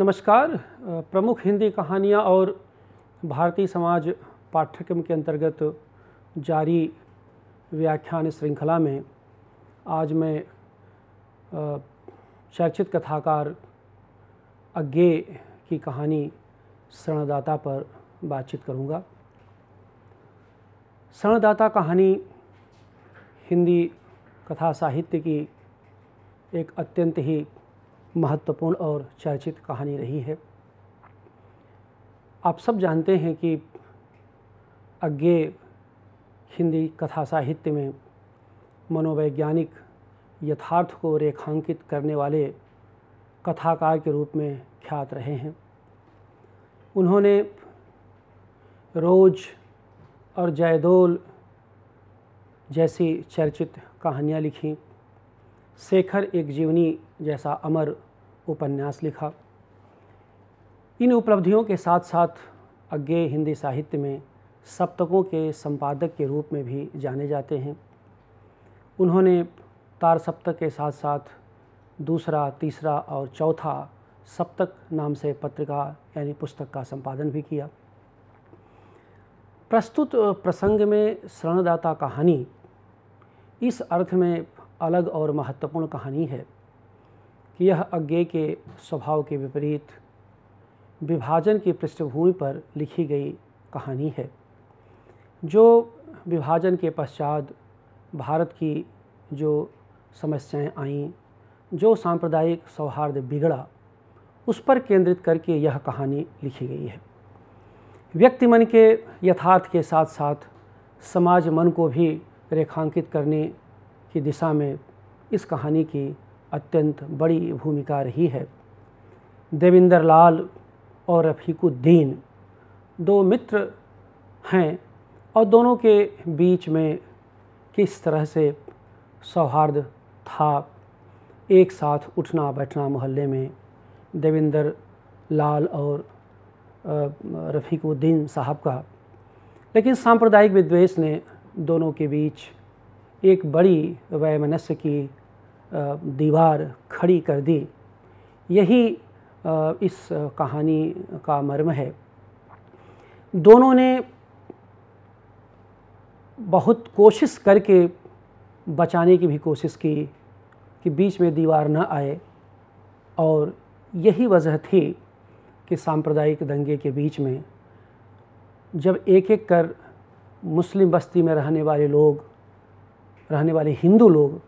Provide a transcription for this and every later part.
नमस्कार प्रमुख हिंदी कहानियाँ और भारतीय समाज पाठ्यक्रम के अंतर्गत जारी व्याख्यान श्रृंखला में आज मैं चर्चित कथाकार अज्ञे की कहानी शरणदाता पर बातचीत करूँगा शरणदाता कहानी हिंदी कथा साहित्य की एक अत्यंत ही महत्वपूर्ण और चर्चित कहानी रही है आप सब जानते हैं कि अज्ञे हिंदी कथा साहित्य में मनोवैज्ञानिक यथार्थ को रेखांकित करने वाले कथाकार के रूप में ख्यात रहे हैं उन्होंने रोज और जयदोल जैसी चर्चित कहानियाँ लिखीं शेखर एक जीवनी जैसा अमर उपन्यास लिखा इन उपलब्धियों के साथ साथ अज्ञे हिंदी साहित्य में सप्तकों के संपादक के रूप में भी जाने जाते हैं उन्होंने तार सप्तक के साथ साथ दूसरा तीसरा और चौथा सप्तक नाम से पत्रिका यानी पुस्तक का संपादन भी किया प्रस्तुत प्रसंग में शरणदाता कहानी इस अर्थ में अलग और महत्वपूर्ण कहानी है कि यह अज्ञे के स्वभाव के विपरीत विभाजन की पृष्ठभूमि पर लिखी गई कहानी है जो विभाजन के पश्चात भारत की जो समस्याएं आईं जो सांप्रदायिक सौहार्द बिगड़ा उस पर केंद्रित करके यह कहानी लिखी गई है व्यक्ति मन के यथार्थ के साथ साथ समाज मन को भी रेखांकित करने की दिशा में इस कहानी की अत्यंत बड़ी भूमिका रही है देविंदर लाल और रफ़ीकुद्दीन दो मित्र हैं और दोनों के बीच में किस तरह से सौहार्द था एक साथ उठना बैठना मोहल्ले में देविंदर लाल और रफ़ीकुद्दीन साहब का लेकिन सांप्रदायिक विद्वेष ने दोनों के बीच एक बड़ी वैमनस्य की दीवार खड़ी कर दी यही इस कहानी का मर्म है दोनों ने बहुत कोशिश करके बचाने की भी कोशिश की कि बीच में दीवार न आए और यही वजह थी कि सांप्रदायिक दंगे के बीच में जब एक एक कर मुस्लिम बस्ती में रहने वाले लोग रहने वाले हिंदू लोग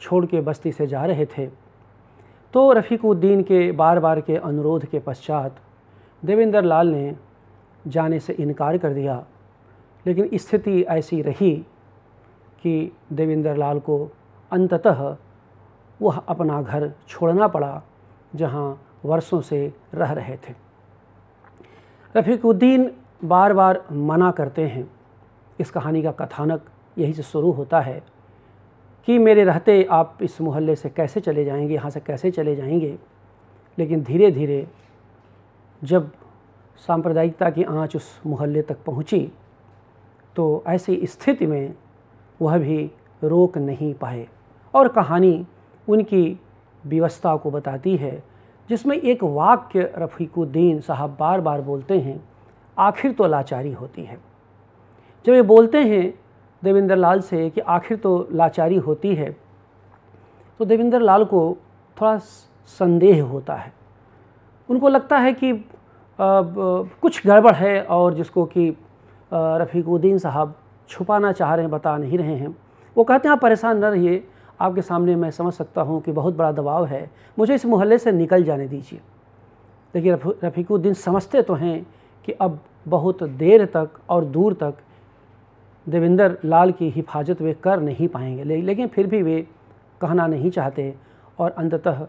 छोड़ के बस्ती से जा रहे थे तो रफ़ीकुद्दीन के बार बार के अनुरोध के पश्चात देवेंद्र लाल ने जाने से इनकार कर दिया लेकिन स्थिति ऐसी रही कि देवेंद्र लाल को अंततः वह अपना घर छोड़ना पड़ा जहां वर्षों से रह रहे थे रफ़ीकुद्दीन बार बार मना करते हैं इस कहानी का कथानक यही से शुरू होता है कि मेरे रहते आप इस मोहल्ले से कैसे चले जाएंगे यहाँ से कैसे चले जाएंगे लेकिन धीरे धीरे जब सांप्रदायिकता की आँच उस मोहल्ले तक पहुँची तो ऐसी स्थिति में वह भी रोक नहीं पाए और कहानी उनकी व्यवस्था को बताती है जिसमें एक वाक्य रफ़ीकुद्दीन साहब बार बार बोलते हैं आखिर तो लाचारी होती है जब ये बोलते हैं देवेंद्र लाल से कि आखिर तो लाचारी होती है तो देवेंद्र लाल को थोड़ा संदेह होता है उनको लगता है कि कुछ गड़बड़ है और जिसको कि रफ़ीकुद्दीन साहब छुपाना चाह रहे हैं बता नहीं रहे हैं वो कहते हैं आप परेशान न रहिए आपके सामने मैं समझ सकता हूँ कि बहुत बड़ा दबाव है मुझे इस मोहल्ले से निकल जाने दीजिए लेकिन रफ़ीकुद्दीन समझते तो हैं कि अब बहुत देर तक और दूर तक देवेंद्र लाल की हिफाजत वे कर नहीं पाएंगे ले, लेकिन फिर भी वे कहना नहीं चाहते और अंततः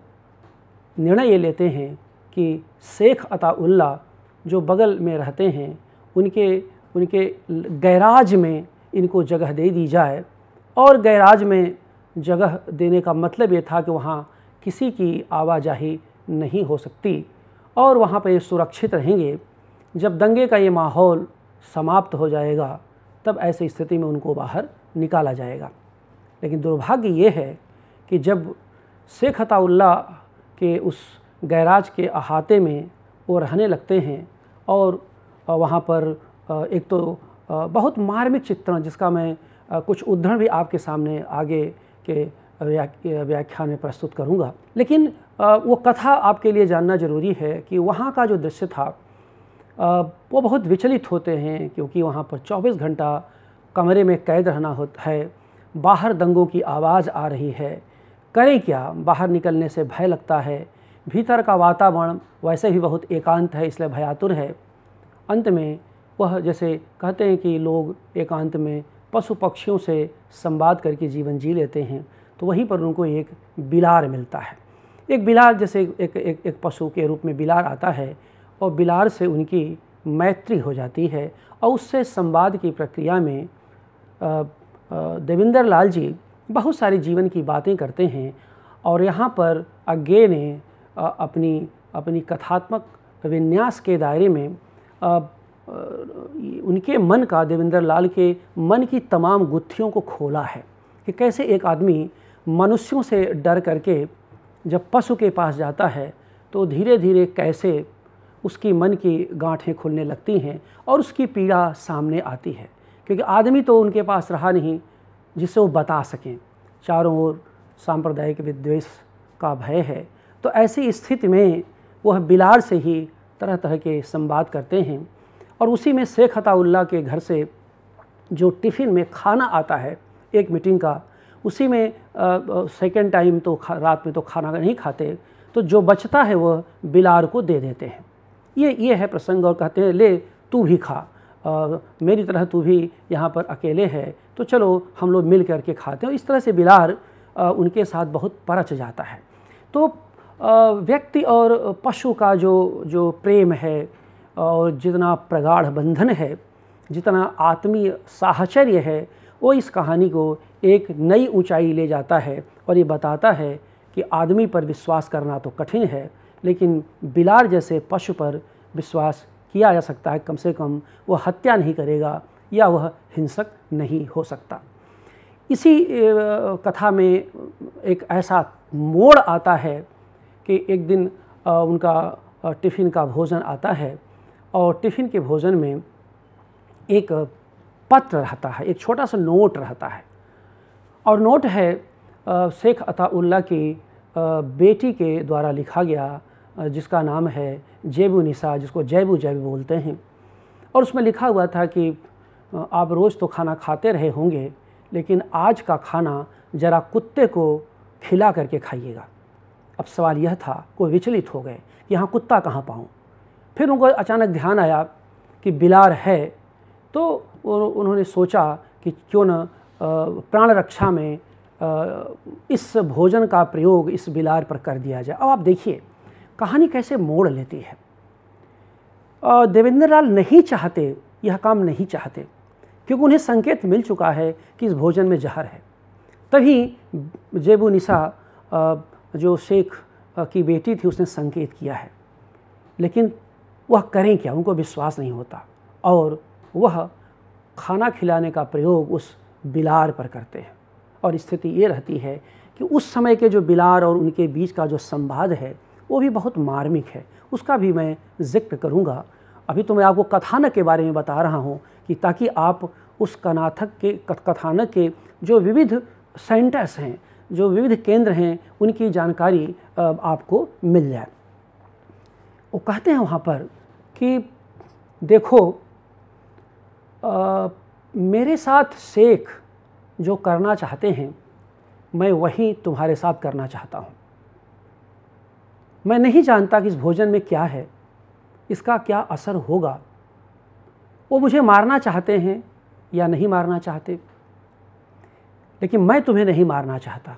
निर्णय ये लेते हैं कि शेख अताउल्ला जो बगल में रहते हैं उनके उनके गैराज में इनको जगह दे दी जाए और गैराज में जगह देने का मतलब ये था कि वहाँ किसी की आवाजाही नहीं हो सकती और वहाँ पर सुरक्षित रहेंगे जब दंगे का ये माहौल समाप्त हो जाएगा तब ऐसी स्थिति में उनको बाहर निकाला जाएगा लेकिन दुर्भाग्य ये है कि जब शेख अताउल्ला के उस गैराज के अहाते में वो रहने लगते हैं और वहाँ पर एक तो बहुत मार्मिक चित्रण जिसका मैं कुछ उद्धरण भी आपके सामने आगे के व्याख्यान में प्रस्तुत करूँगा लेकिन वो कथा आपके लिए जानना ज़रूरी है कि वहाँ का जो दृश्य था वो बहुत विचलित होते हैं क्योंकि वहाँ पर 24 घंटा कमरे में कैद रहना होता है बाहर दंगों की आवाज़ आ रही है करें क्या बाहर निकलने से भय लगता है भीतर का वातावरण वैसे भी बहुत एकांत है इसलिए भयातुर है अंत में वह जैसे कहते हैं कि लोग एकांत में पशु पक्षियों से संवाद करके जीवन जी लेते हैं तो वहीं पर उनको एक बिलार मिलता है एक बिलार जैसे एक एक, एक पशु के रूप में बिलार आता है और बिलार से उनकी मैत्री हो जाती है और उससे संवाद की प्रक्रिया में देवेंद्र लाल जी बहुत सारे जीवन की बातें करते हैं और यहाँ पर अज्ञे ने अपनी अपनी कथात्मक विन्यास के दायरे में उनके मन का देवेंद्र लाल के मन की तमाम गुत्थियों को खोला है कि कैसे एक आदमी मनुष्यों से डर करके जब पशु के पास जाता है तो धीरे धीरे कैसे उसकी मन की गांठें खुलने लगती हैं और उसकी पीड़ा सामने आती है क्योंकि आदमी तो उनके पास रहा नहीं जिसे वो बता सकें चारों ओर सांप्रदायिक विद्वेष का भय है तो ऐसी स्थिति में वह बिलार से ही तरह तरह के संवाद करते हैं और उसी में शेख हताउल्ला के घर से जो टिफ़िन में खाना आता है एक मीटिंग का उसी में सेकेंड टाइम तो रात में तो खाना नहीं खाते तो जो बचता है वह बिलार को दे देते हैं ये ये है प्रसंग और कहते हैं ले तू भी खा आ, मेरी तरह तू भी यहाँ पर अकेले है तो चलो हम लोग मिल करके खाते हैं इस तरह से बिलार आ, उनके साथ बहुत परच जाता है तो आ, व्यक्ति और पशु का जो जो प्रेम है और जितना प्रगाढ़ बंधन है जितना आत्मीय साहचर्य है वो इस कहानी को एक नई ऊंचाई ले जाता है और ये बताता है कि आदमी पर विश्वास करना तो कठिन है लेकिन बिलार जैसे पशु पर विश्वास किया जा सकता है कम से कम वह हत्या नहीं करेगा या वह हिंसक नहीं हो सकता इसी कथा में एक ऐसा मोड़ आता है कि एक दिन उनका टिफ़िन का भोजन आता है और टिफ़िन के भोजन में एक पत्र रहता है एक छोटा सा नोट रहता है और नोट है शेख अताउल्ला की बेटी के द्वारा लिखा गया जिसका नाम है जेबू निसा जिसको जैबू जैब बोलते हैं और उसमें लिखा हुआ था कि आप रोज़ तो खाना खाते रहे होंगे लेकिन आज का खाना ज़रा कुत्ते को खिला करके खाइएगा अब सवाल यह था वो विचलित हो गए कि यहाँ कुत्ता कहाँ पाऊँ फिर उनको अचानक ध्यान आया कि बिलार है तो उन्होंने सोचा कि क्यों न प्राण रक्षा में इस भोजन का प्रयोग इस बिलार पर कर दिया जाए अब आप देखिए कहानी कैसे मोड़ लेती है देवेंद्र लाल नहीं चाहते यह काम नहीं चाहते क्योंकि उन्हें संकेत मिल चुका है कि इस भोजन में जहर है तभी जेबू निशा जो शेख की बेटी थी उसने संकेत किया है लेकिन वह करें क्या उनको विश्वास नहीं होता और वह खाना खिलाने का प्रयोग उस बिलार पर करते हैं और स्थिति ये रहती है कि उस समय के जो बिलार और उनके बीच का जो संवाद है वो भी बहुत मार्मिक है उसका भी मैं जिक्र करूँगा अभी तो मैं आपको कथानक के बारे में बता रहा हूँ कि ताकि आप उस कनाथक के कथानक के जो विविध सेंटर्स हैं जो विविध केंद्र हैं उनकी जानकारी आपको मिल जाए वो कहते हैं वहाँ पर कि देखो आ, मेरे साथ सेख जो करना चाहते हैं मैं वही तुम्हारे साथ करना चाहता हूँ मैं नहीं जानता कि इस भोजन में क्या है इसका क्या असर होगा वो मुझे मारना चाहते हैं या नहीं मारना चाहते लेकिन मैं तुम्हें नहीं मारना चाहता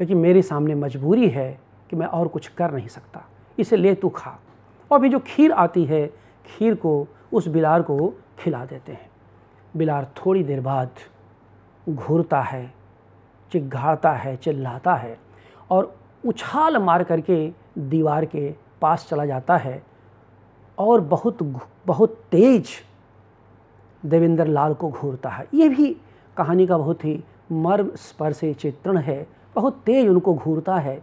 लेकिन मेरे सामने मजबूरी है कि मैं और कुछ कर नहीं सकता इसे ले तू खा और भी जो खीर आती है खीर को उस बिलार को खिला देते हैं बिलार थोड़ी देर बाद घूरता है चिघाड़ता है चिल्लाता है और उछाल मार करके दीवार के पास चला जाता है और बहुत बहुत तेज देवेंद्र लाल को घूरता है ये भी कहानी का बहुत ही मर्म स्पर्शी चित्रण है बहुत तेज उनको घूरता है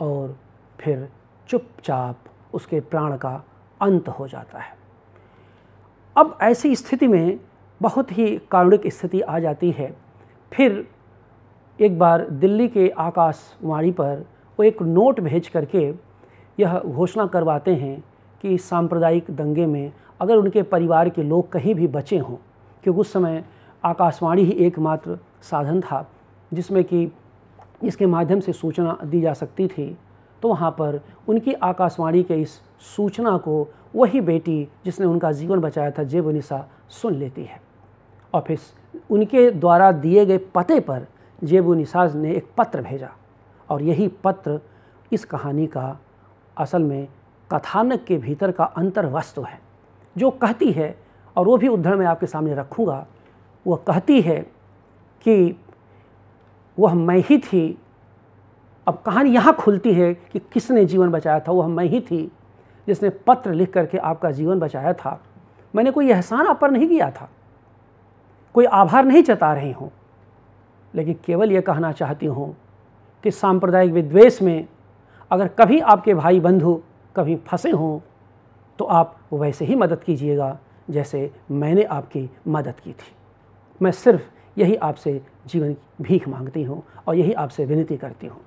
और फिर चुपचाप उसके प्राण का अंत हो जाता है अब ऐसी स्थिति में बहुत ही कारुणिक स्थिति आ जाती है फिर एक बार दिल्ली के आकाशवाणी पर वो एक नोट भेज करके यह घोषणा करवाते हैं कि इस सांप्रदायिक दंगे में अगर उनके परिवार के लोग कहीं भी बचे हों क्योंकि उस समय आकाशवाणी ही एकमात्र साधन था जिसमें कि इसके माध्यम से सूचना दी जा सकती थी तो वहाँ पर उनकी आकाशवाणी के इस सूचना को वही बेटी जिसने उनका जीवन बचाया था जेबुनिसा सुन लेती है और फिर उनके द्वारा दिए गए पते पर जेबुनिसाज ने एक पत्र भेजा और यही पत्र इस कहानी का असल में कथानक के भीतर का अंतर्वस्तु है जो कहती है और वो भी उद्धरण मैं आपके सामने रखूँगा वो कहती है कि वह मैं ही थी अब कहानी यहाँ खुलती है कि किसने जीवन बचाया था वह मैं ही थी जिसने पत्र लिख करके आपका जीवन बचाया था मैंने कोई एहसान आप पर नहीं किया था कोई आभार नहीं जता रही हूँ लेकिन केवल ये कहना चाहती हूँ कि सांप्रदायिक विद्वेष में अगर कभी आपके भाई बंधु कभी फंसे हों तो आप वैसे ही मदद कीजिएगा जैसे मैंने आपकी मदद की थी मैं सिर्फ यही आपसे जीवन की भीख मांगती हूँ और यही आपसे विनती करती हूँ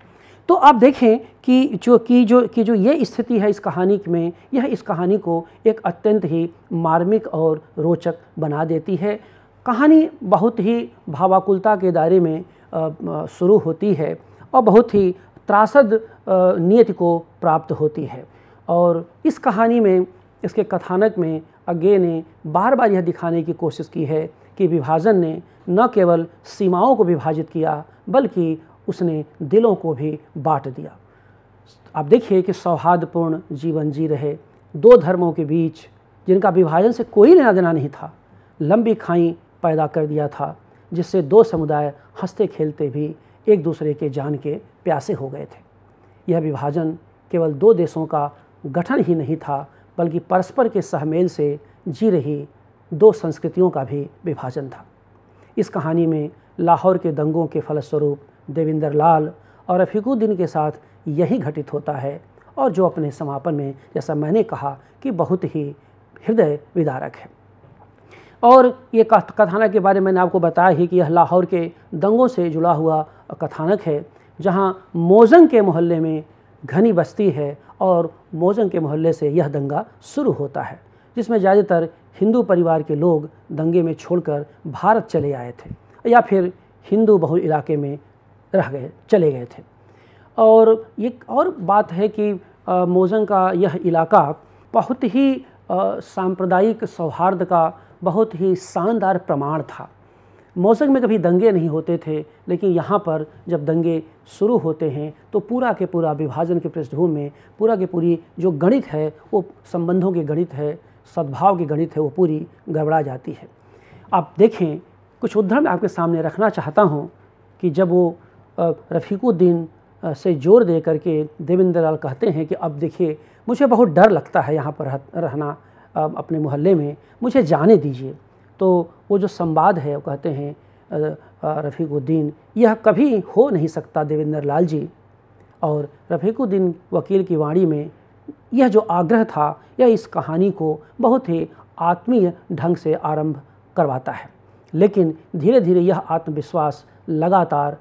तो आप देखें कि जो कि जो कि जो ये स्थिति है इस कहानी में यह इस कहानी को एक अत्यंत ही मार्मिक और रोचक बना देती है कहानी बहुत ही भावाकुलता के दायरे में शुरू होती है और बहुत ही त्रासद नियति को प्राप्त होती है और इस कहानी में इसके कथानक में अज्ञे ने बार बार यह दिखाने की कोशिश की है कि विभाजन ने न केवल सीमाओं को विभाजित किया बल्कि उसने दिलों को भी बांट दिया आप देखिए कि सौहार्दपूर्ण जीवन जी रहे दो धर्मों के बीच जिनका विभाजन से कोई लेना देना नहीं था लंबी खाई पैदा कर दिया था जिससे दो समुदाय हंसते खेलते भी एक दूसरे के जान के प्यासे हो गए थे यह विभाजन केवल दो देशों का गठन ही नहीं था बल्कि परस्पर के सहमेल से जी रही दो संस्कृतियों का भी विभाजन था इस कहानी में लाहौर के दंगों के फलस्वरूप देविंदर लाल और रफीकुद्दीन के साथ यही घटित होता है और जो अपने समापन में जैसा मैंने कहा कि बहुत ही हृदय विदारक है और ये कथाना के बारे में मैंने आपको बताया ही कि यह लाहौर के दंगों से जुड़ा हुआ कथानक है जहाँ मोजंग के मोहल्ले में घनी बस्ती है और मोजंग के मोहल्ले से यह दंगा शुरू होता है जिसमें ज़्यादातर हिंदू परिवार के लोग दंगे में छोड़कर भारत चले आए थे या फिर हिंदू बहुल इलाके में रह गए चले गए थे और एक और बात है कि मोजंग का यह इलाका बहुत ही सांप्रदायिक सौहार्द का बहुत ही शानदार प्रमाण था मौसम में कभी दंगे नहीं होते थे लेकिन यहाँ पर जब दंगे शुरू होते हैं तो पूरा के पूरा विभाजन के पृष्ठभूमि में पूरा के पूरी जो गणित है वो संबंधों के गणित है सद्भाव के गणित है वो पूरी गड़बड़ा जाती है आप देखें कुछ उदाहरण आपके सामने रखना चाहता हूँ कि जब वो रफ़ीकुद्दीन से जोर दे करके देवेंद्र लाल कहते हैं कि अब देखिए मुझे बहुत डर लगता है यहाँ पर रहना अपने मोहल्ले में मुझे जाने दीजिए तो वो जो संवाद है वो कहते हैं रफ़ीकुद्दीन यह कभी हो नहीं सकता देवेंद्र लाल जी और रफ़ीकुद्दीन वकील की वाणी में यह जो आग्रह था यह इस कहानी को बहुत ही आत्मीय ढंग से आरंभ करवाता है लेकिन धीरे धीरे यह आत्मविश्वास लगातार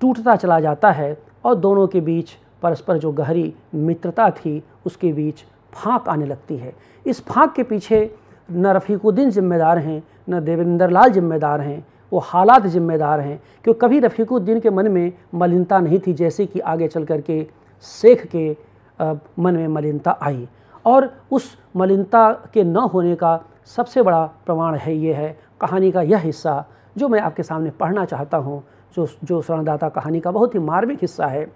टूटता चला जाता है और दोनों के बीच परस्पर जो गहरी मित्रता थी उसके बीच फाँक आने लगती है इस फाँक के पीछे न रफ़ीकुद्दीन ज़िम्मेदार हैं न देवेंद्र लाल ज़िम्मेदार हैं वो हालात ज़िम्मेदार हैं क्योंकि कभी रफ़ीकुद्दीन के मन में मलिनता नहीं थी जैसे कि आगे चल कर के शेख के मन में मलिनता आई और उस मलिनता के न होने का सबसे बड़ा प्रमाण है ये है कहानी का यह हिस्सा जो मैं आपके सामने पढ़ना चाहता हूँ जो जो स्वर्णदाता कहानी का बहुत ही मार्मिक हिस्सा है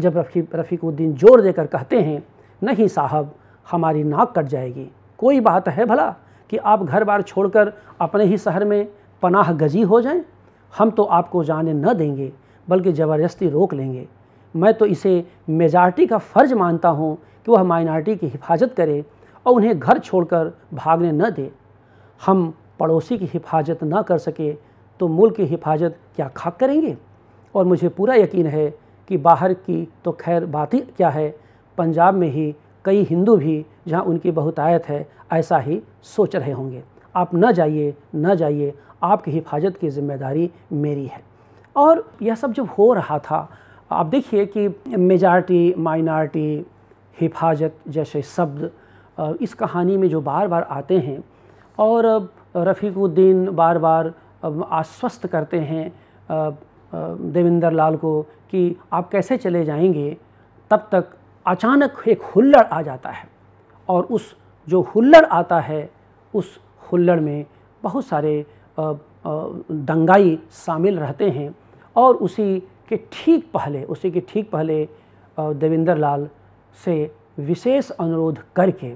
जब रफ़ी रफ़ीकुद्दीन जोर देकर कहते हैं नहीं साहब हमारी नाक कट जाएगी कोई बात है भला कि आप घर बार छोड़कर अपने ही शहर में पनाह गजी हो जाएं हम तो आपको जाने न देंगे बल्कि ज़बरदस्ती रोक लेंगे मैं तो इसे मेजॉरिटी का फ़र्ज मानता हूँ कि वह माइनॉरिटी की हिफाजत करे और उन्हें घर छोड़कर भागने न दे हम पड़ोसी की हिफाजत न कर सके तो मुल्क की हिफाजत क्या खाक करेंगे और मुझे पूरा यकीन है कि बाहर की तो खैर बात ही क्या है पंजाब में ही कई हिंदू भी जहाँ उनकी बहुतायत है ऐसा ही सोच रहे होंगे आप न जाइए न जाइए आपकी हिफाजत की जिम्मेदारी मेरी है और यह सब जब हो रहा था आप देखिए कि मेजॉरिटी माइनॉरिटी हिफाजत जैसे शब्द इस कहानी में जो बार बार आते हैं और रफ़ीकुद्दीन बार बार आश्वस्त करते हैं देवेंद्र लाल को कि आप कैसे चले जाएंगे तब तक अचानक एक हुल्लड़ आ जाता है और उस जो हुल्लड़ आता है उस हुल्लड़ में बहुत सारे दंगाई शामिल रहते हैं और उसी के ठीक पहले उसी के ठीक पहले देवेंद्र लाल से विशेष अनुरोध करके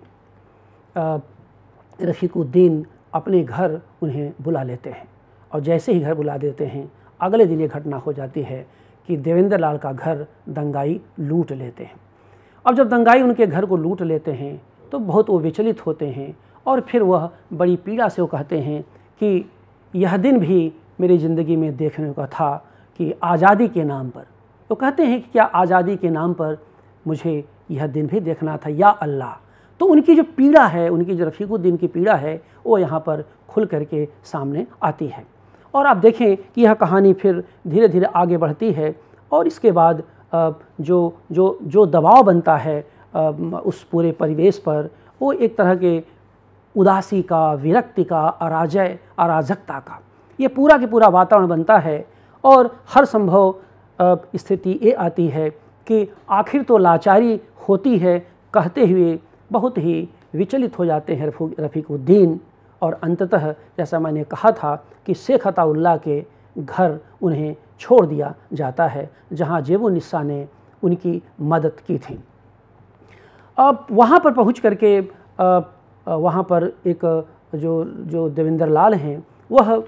रफीकुद्दीन अपने घर उन्हें बुला लेते हैं और जैसे ही घर बुला देते हैं अगले दिन ये घटना हो जाती है कि देवेंद्र लाल का घर दंगाई लूट लेते हैं अब जब दंगाई उनके घर को लूट लेते हैं तो बहुत वो विचलित होते हैं और फिर वह बड़ी पीड़ा से वो कहते हैं कि यह दिन भी मेरी ज़िंदगी में देखने का था कि आज़ादी के नाम पर तो कहते हैं कि क्या आज़ादी के नाम पर मुझे यह दिन भी देखना था या अल्लाह तो उनकी जो पीड़ा है उनकी जो रफ़ीकुद्दीन की पीड़ा है वो यहाँ पर खुल करके सामने आती है और आप देखें कि यह कहानी फिर धीरे धीरे आगे बढ़ती है और इसके बाद जो जो जो दबाव बनता है उस पूरे परिवेश पर वो एक तरह के उदासी का विरक्ति का अराजय अराजकता का ये पूरा के पूरा वातावरण बनता है और हर संभव स्थिति ये आती है कि आखिर तो लाचारी होती है कहते हुए बहुत ही विचलित हो जाते हैं रफ़ीकुद्दीन और अंततः जैसा मैंने कहा था कि शेख अताउल्ला के घर उन्हें छोड़ दिया जाता है जहाँ जेबुनिस्सा ने उनकी मदद की थी अब वहाँ पर पहुँच करके वहाँ पर एक जो जो देवेंद्र लाल हैं वह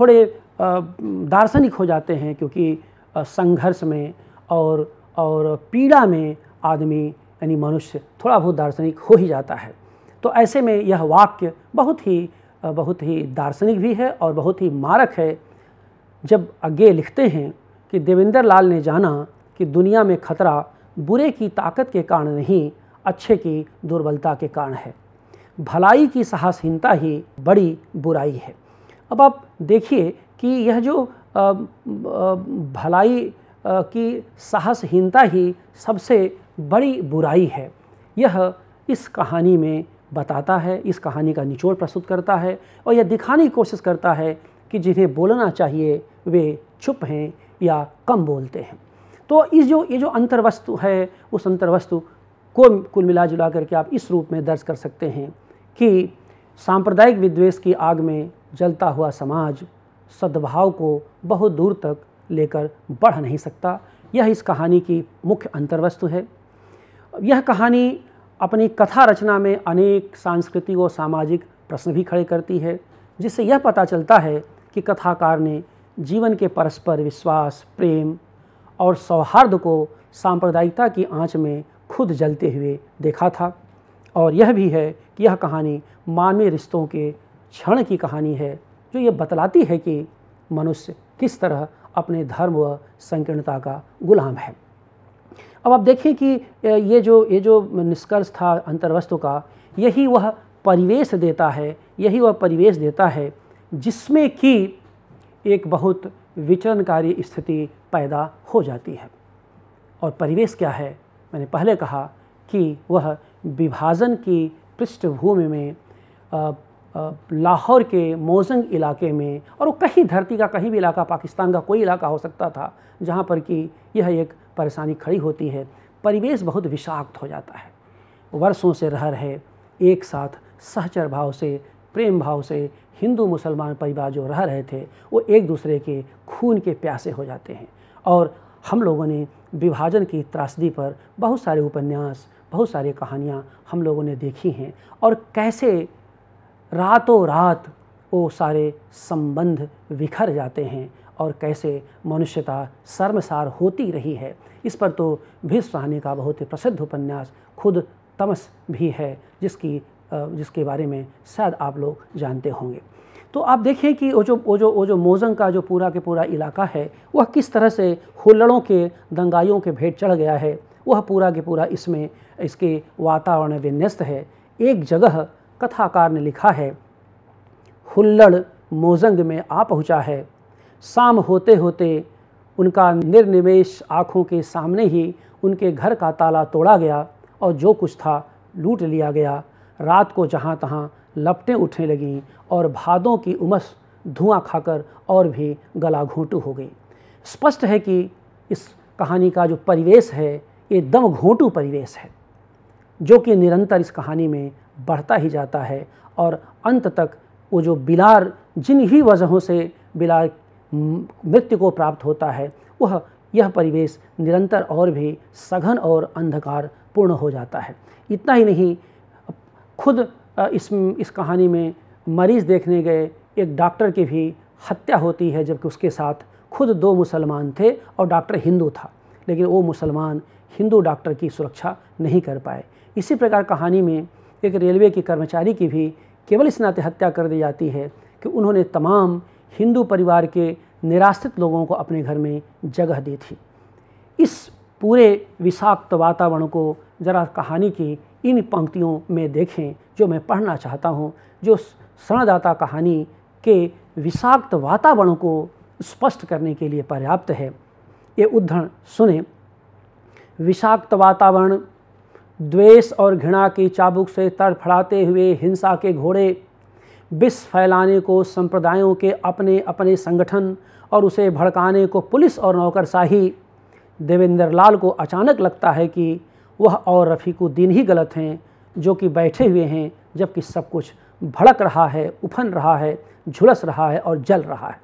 थोड़े दार्शनिक हो जाते हैं क्योंकि संघर्ष में और और पीड़ा में आदमी यानी मनुष्य थोड़ा बहुत दार्शनिक हो ही जाता है तो ऐसे में यह वाक्य बहुत ही बहुत ही दार्शनिक भी है और बहुत ही मारक है जब आगे लिखते हैं कि देवेंद्र लाल ने जाना कि दुनिया में खतरा बुरे की ताकत के कारण नहीं अच्छे की दुर्बलता के कारण है भलाई की साहसहीनता ही बड़ी बुराई है अब आप देखिए कि यह जो भलाई की साहसहीनता ही सबसे बड़ी बुराई है यह इस कहानी में बताता है इस कहानी का निचोड़ प्रस्तुत करता है और यह दिखाने की कोशिश करता है कि जिन्हें बोलना चाहिए वे छुप हैं या कम बोलते हैं तो इस जो ये जो अंतर्वस्तु है उस अंतर्वस्तु को कुल मिला जुला करके आप इस रूप में दर्ज कर सकते हैं कि सांप्रदायिक विद्वेष की आग में जलता हुआ समाज सद्भाव को बहुत दूर तक लेकर बढ़ नहीं सकता यह इस कहानी की मुख्य अंतर्वस्तु है यह कहानी अपनी कथा रचना में अनेक सांस्कृतिक और सामाजिक प्रश्न भी खड़े करती है जिससे यह पता चलता है कि कथाकार ने जीवन के परस्पर विश्वास प्रेम और सौहार्द को सांप्रदायिकता की आंच में खुद जलते हुए देखा था और यह भी है कि यह कहानी मानवीय रिश्तों के क्षण की कहानी है जो ये बतलाती है कि मनुष्य किस तरह अपने धर्म व संकीर्णता का गुलाम है अब आप देखें कि ये जो ये जो निष्कर्ष था अंतर्वस्तु का यही वह परिवेश देता है यही वह परिवेश देता है जिसमें कि एक बहुत विचरणकारी स्थिति पैदा हो जाती है और परिवेश क्या है मैंने पहले कहा कि वह विभाजन की पृष्ठभूमि में लाहौर के मोजंग इलाके में और वो कहीं धरती का कहीं भी इलाका पाकिस्तान का कोई इलाका हो सकता था जहाँ पर कि यह एक परेशानी खड़ी होती है परिवेश बहुत विषाक्त हो जाता है वर्षों से रह रहे एक साथ सहचर भाव से प्रेम भाव से हिंदू मुसलमान परिवार जो रह रहे थे वो एक दूसरे के खून के प्यासे हो जाते हैं और हम लोगों ने विभाजन की त्रासदी पर बहुत सारे उपन्यास बहुत सारी कहानियाँ हम लोगों ने देखी हैं और कैसे रातों रात वो सारे संबंध बिखर जाते हैं और कैसे मनुष्यता शर्मसार होती रही है इस पर तो भीष साहनी का बहुत ही प्रसिद्ध उपन्यास खुद तमस भी है जिसकी जिसके बारे में शायद आप लोग जानते होंगे तो आप देखें कि वो जो वो जो वो जो मोजंग का जो पूरा के पूरा इलाका है वह किस तरह से हुल्लड़ों के दंगाइयों के भेंट चढ़ गया है वह पूरा के पूरा इसमें इसके वातावरण विन्यस्त है एक जगह कथाकार ने लिखा है हुल्लड़ मोजंग में आ पहुंचा है शाम होते होते उनका निर्निमेश आँखों के सामने ही उनके घर का ताला तोड़ा गया और जो कुछ था लूट लिया गया रात को जहाँ तहाँ लपटें उठने लगीं और भादों की उमस धुआं खाकर और भी गला घोंटू हो गई स्पष्ट है कि इस कहानी का जो परिवेश है ये दम घोंटू परिवेश है जो कि निरंतर इस कहानी में बढ़ता ही जाता है और अंत तक वो जो बिलार जिन ही वजहों से बिलार मृत्यु को प्राप्त होता है वह यह परिवेश निरंतर और भी सघन और अंधकार पूर्ण हो जाता है इतना ही नहीं खुद इस इस कहानी में मरीज़ देखने गए एक डॉक्टर की भी हत्या होती है जबकि उसके साथ खुद दो मुसलमान थे और डॉक्टर हिंदू था लेकिन वो मुसलमान हिंदू डॉक्टर की सुरक्षा नहीं कर पाए इसी प्रकार कहानी में एक रेलवे के कर्मचारी की भी केवल इस नाते हत्या कर दी जाती है कि उन्होंने तमाम हिंदू परिवार के निराश्रित लोगों को अपने घर में जगह दी थी इस पूरे विषाक्त वातावरण को ज़रा कहानी की इन पंक्तियों में देखें जो मैं पढ़ना चाहता हूँ जो सणदाता कहानी के विषाक्त वातावरण को स्पष्ट करने के लिए पर्याप्त है ये उद्धरण सुने विषाक्त वातावरण द्वेष और घृणा की चाबुक से तड़फड़ाते हुए हिंसा के घोड़े विष फैलाने को संप्रदायों के अपने अपने संगठन और उसे भड़काने को पुलिस और नौकरशाही देवेंद्र लाल को अचानक लगता है कि वह और रफ़ीकुद्दीन ही गलत हैं जो कि बैठे हुए हैं जबकि सब कुछ भड़क रहा है उफन रहा है झुलस रहा है और जल रहा है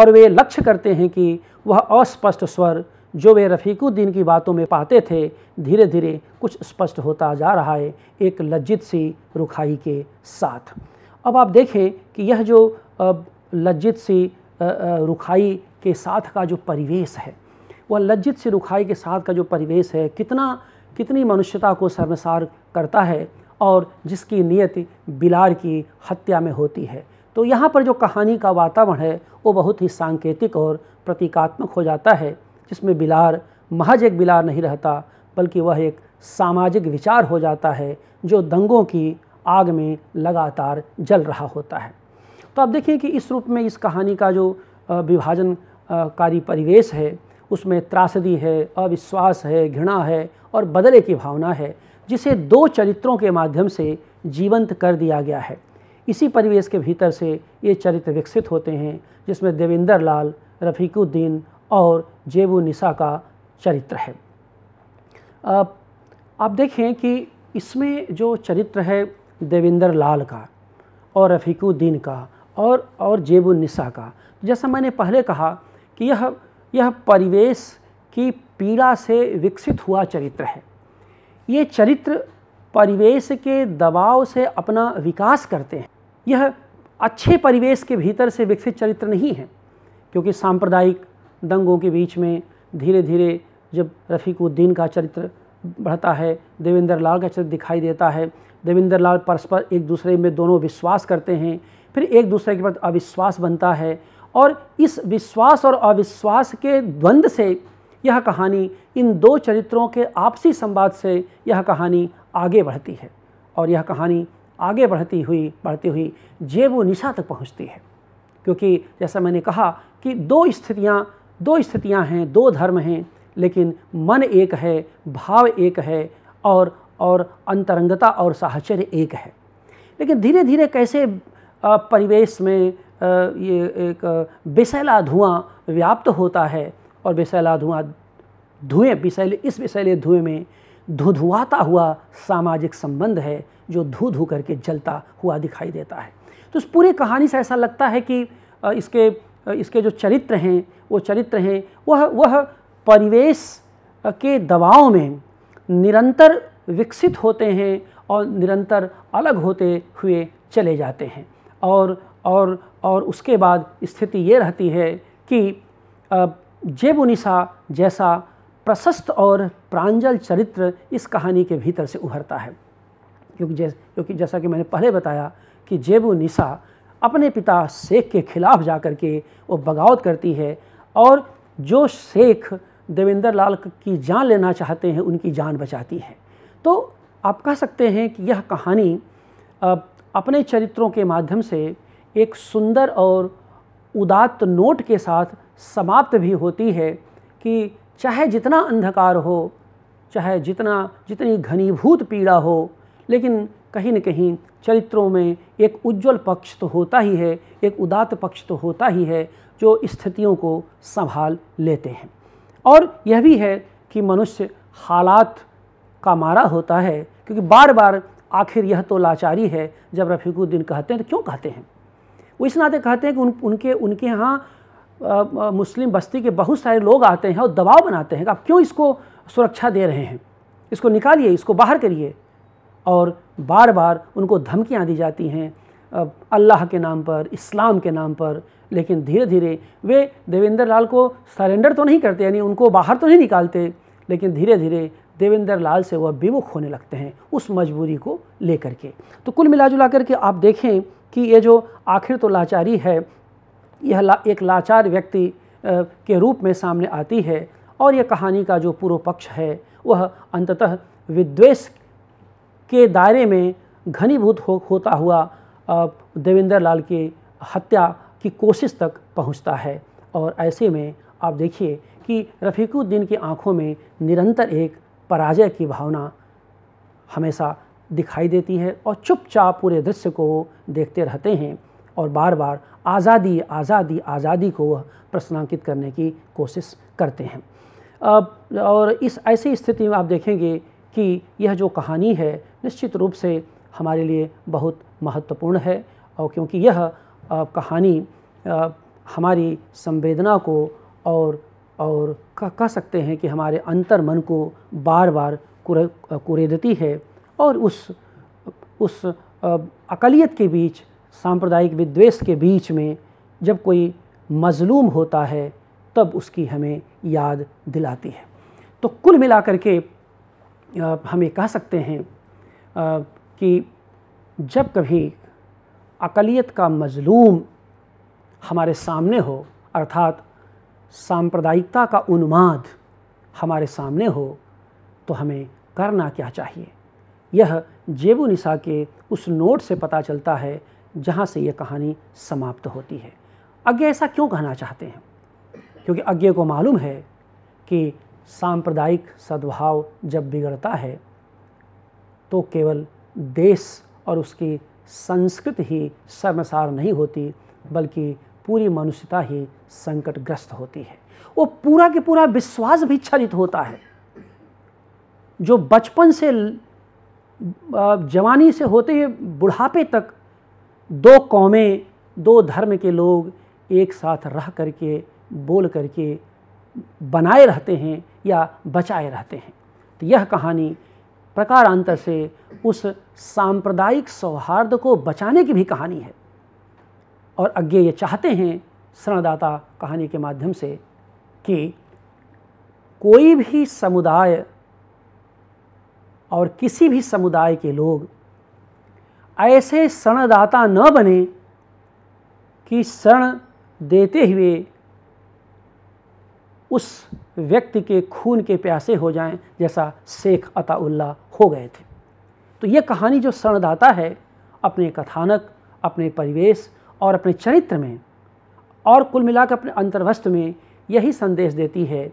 और वे लक्ष्य करते हैं कि वह अस्पष्ट स्वर जो वे रफ़ीकुद्दीन की बातों में पाते थे धीरे धीरे कुछ स्पष्ट होता जा रहा है एक लज्जित सी रुखाई के साथ अब आप देखें कि यह जो लज्जित सी रुखाई के साथ का जो परिवेश है वह लज्जित से रुखाई के साथ का जो परिवेश है कितना कितनी मनुष्यता को शर्मसार करता है और जिसकी नियति बिलार की हत्या में होती है तो यहाँ पर जो कहानी का वातावरण है वो बहुत ही सांकेतिक और प्रतीकात्मक हो जाता है जिसमें बिलार महज एक बिलार नहीं रहता बल्कि वह एक सामाजिक विचार हो जाता है जो दंगों की आग में लगातार जल रहा होता है तो आप देखिए कि इस रूप में इस कहानी का जो विभाजनकारी परिवेश है उसमें त्रासदी है अविश्वास है घृणा है और बदले की भावना है जिसे दो चरित्रों के माध्यम से जीवंत कर दिया गया है इसी परिवेश के भीतर से ये चरित्र विकसित होते हैं जिसमें देवेंद्र लाल रफ़ीकुद्दीन और जेबू निशा का चरित्र है आप, आप देखें कि इसमें जो चरित्र है देवेंद्र लाल का और रफ़ीकुद्दीन का और और जेबू निशा का जैसा मैंने पहले कहा कि यह यह परिवेश की पीड़ा से विकसित हुआ चरित्र है ये चरित्र परिवेश के दबाव से अपना विकास करते हैं यह अच्छे परिवेश के भीतर से विकसित चरित्र नहीं है क्योंकि सांप्रदायिक दंगों के बीच में धीरे धीरे जब रफ़ीकुद्दीन का चरित्र बढ़ता है देवेंद्र लाल का चरित्र दिखाई देता है देवेंद्र लाल परस्पर एक दूसरे में दोनों विश्वास करते हैं फिर एक दूसरे के प्रति अविश्वास बनता है और इस विश्वास और अविश्वास के द्वंद्व से यह कहानी इन दो चरित्रों के आपसी संवाद से यह कहानी आगे बढ़ती है और यह कहानी आगे बढ़ती हुई बढ़ती हुई जेबो निशा तक पहुंचती है क्योंकि जैसा मैंने कहा कि दो स्थितियाँ दो स्थितियाँ हैं दो धर्म हैं लेकिन मन एक है भाव एक है और और अंतरंगता और साहचर्य एक है लेकिन धीरे धीरे कैसे परिवेश में ये एक बेसैला धुआं व्याप्त होता है और बेसैला धुआं धुएँ बिसैले इस बेसैले धुएँ में धुधुआता हुआ सामाजिक संबंध है जो धू धू करके जलता हुआ दिखाई देता है तो इस पूरी कहानी से ऐसा लगता है कि इसके इसके जो चरित्र हैं वो चरित्र हैं वह वह परिवेश के दबाव में निरंतर विकसित होते हैं और निरंतर अलग होते हुए चले जाते हैं और और और उसके बाद स्थिति ये रहती है कि जेबुनिसा जैसा प्रशस्त और प्रांजल चरित्र इस कहानी के भीतर से उभरता है क्योंकि जैस क्योंकि जैसा कि मैंने पहले बताया कि निशा अपने पिता शेख के खिलाफ जा कर के वो बगावत करती है और जो शेख देवेंद्र लाल की जान लेना चाहते हैं उनकी जान बचाती है तो आप कह सकते हैं कि यह कहानी अपने चरित्रों के माध्यम से एक सुंदर और उदात्त नोट के साथ समाप्त भी होती है कि चाहे जितना अंधकार हो चाहे जितना जितनी घनीभूत पीड़ा हो लेकिन कहीं न कहीं चरित्रों में एक उज्जवल पक्ष तो होता ही है एक उदात्त पक्ष तो होता ही है जो स्थितियों को संभाल लेते हैं और यह भी है कि मनुष्य हालात का मारा होता है क्योंकि बार बार आखिर यह तो लाचारी है जब रफ़ीकुद्दीन कहते हैं तो क्यों कहते हैं वो इस नाते कहते हैं कि उन उनके उनके यहाँ मुस्लिम बस्ती के बहुत सारे लोग आते हैं और दबाव बनाते हैं कि आप क्यों इसको सुरक्षा दे रहे हैं इसको निकालिए इसको बाहर करिए और बार बार उनको धमकियाँ दी जाती हैं अल्लाह के नाम पर इस्लाम के नाम पर लेकिन धीरे धीरे वे देवेंद्र लाल को सरेंडर तो नहीं करते यानी उनको बाहर तो नहीं निकालते लेकिन धीरे धीरे देवेंद्र लाल से वह विमुख होने लगते हैं उस मजबूरी को लेकर के तो कुल मिला जुला करके आप देखें कि ये जो आखिर तो लाचारी है यह ला, एक लाचार व्यक्ति के रूप में सामने आती है और यह कहानी का जो पूर्व पक्ष है वह अंततः विद्वेष के दायरे में घनीभूत हो, होता हुआ देवेंद्र लाल की हत्या की कोशिश तक पहुंचता है और ऐसे में आप देखिए कि रफ़ीकुद्दीन की आंखों में निरंतर एक पराजय की भावना हमेशा दिखाई देती है और चुपचाप पूरे दृश्य को देखते रहते हैं और बार बार आज़ादी आज़ादी आज़ादी को वह प्रश्नांकित करने की कोशिश करते हैं अब और इस ऐसी स्थिति में आप देखेंगे कि यह जो कहानी है निश्चित रूप से हमारे लिए बहुत महत्वपूर्ण है और क्योंकि यह कहानी हमारी संवेदना को और और कह सकते हैं कि हमारे अंतर मन को बार बार कुरे कुरेदती है और उस उस अकलियत के बीच सांप्रदायिक विद्वेष के बीच में जब कोई मज़लूम होता है तब उसकी हमें याद दिलाती है तो कुल मिलाकर के हम ये कह सकते हैं कि जब कभी अकलियत का मज़लूम हमारे सामने हो अर्थात सांप्रदायिकता का उन्माद हमारे सामने हो तो हमें करना क्या चाहिए यह जेबू निशा के उस नोट से पता चलता है जहाँ से यह कहानी समाप्त होती है अज्ञे ऐसा क्यों कहना चाहते हैं क्योंकि अज्ञे को मालूम है कि सांप्रदायिक सद्भाव जब बिगड़ता है तो केवल देश और उसकी संस्कृति ही शर्मसार नहीं होती बल्कि पूरी मनुष्यता ही संकटग्रस्त होती है वो पूरा के पूरा विश्वास भी क्षरित होता है जो बचपन से जवानी से होते हुए बुढ़ापे तक दो कौमें दो धर्म के लोग एक साथ रह करके बोल करके बनाए रहते हैं या बचाए रहते हैं तो यह कहानी प्रकारांतर से उस सांप्रदायिक सौहार्द को बचाने की भी कहानी है और अज्ञे ये चाहते हैं शरणदाता कहानी के माध्यम से कि कोई भी समुदाय और किसी भी समुदाय के लोग ऐसे शरणदाता न बने कि शरण देते हुए उस व्यक्ति के खून के प्यासे हो जाएं जैसा शेख अताउल्ला हो गए थे तो ये कहानी जो शरणदाता है अपने कथानक अपने परिवेश और अपने चरित्र में और कुल मिलाकर अपने अंतर्वस्त्र में यही संदेश देती है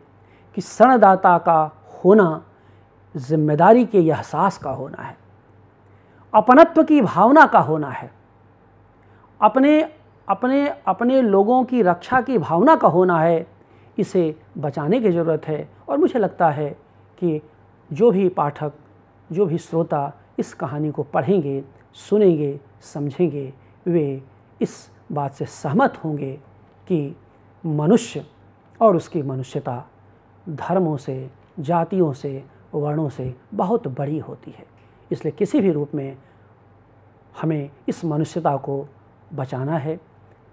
कि शरणदाता का होना जिम्मेदारी के एहसास का होना है अपनत्व की भावना का होना है अपने अपने अपने लोगों की रक्षा की भावना का होना है इसे बचाने की ज़रूरत है और मुझे लगता है कि जो भी पाठक जो भी श्रोता इस कहानी को पढ़ेंगे सुनेंगे समझेंगे वे इस बात से सहमत होंगे कि मनुष्य और उसकी मनुष्यता धर्मों से जातियों से वर्णों से बहुत बड़ी होती है इसलिए किसी भी रूप में हमें इस मनुष्यता को बचाना है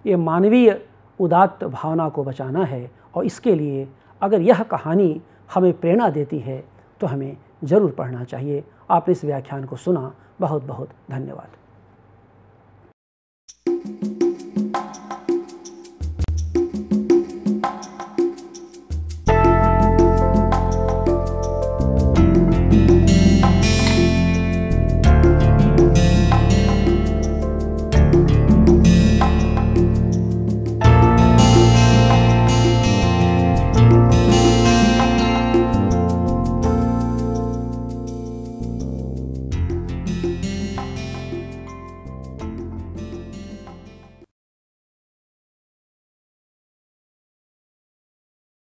ये मानवीय उदात्त भावना को बचाना है और इसके लिए अगर यह कहानी हमें प्रेरणा देती है तो हमें ज़रूर पढ़ना चाहिए आपने इस व्याख्यान को सुना बहुत बहुत धन्यवाद